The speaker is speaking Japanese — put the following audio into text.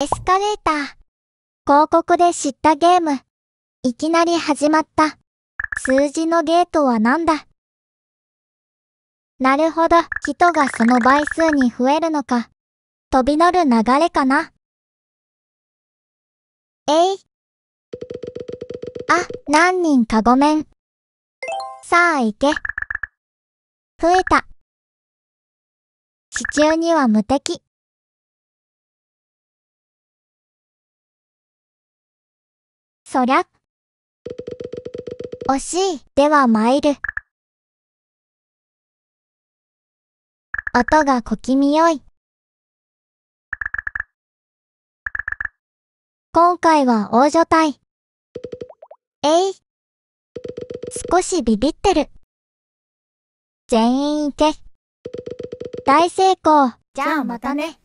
エスカレーター。広告で知ったゲーム。いきなり始まった。数字のゲートは何だなるほど。人がその倍数に増えるのか。飛び乗る流れかな。えい。あ、何人かごめん。さあ行け。増えた。地中には無敵。そりゃ。惜しい。では参る。音が小気味よい。今回は大所帯。えい。少しビビってる。全員行け。大成功。じゃあまたね。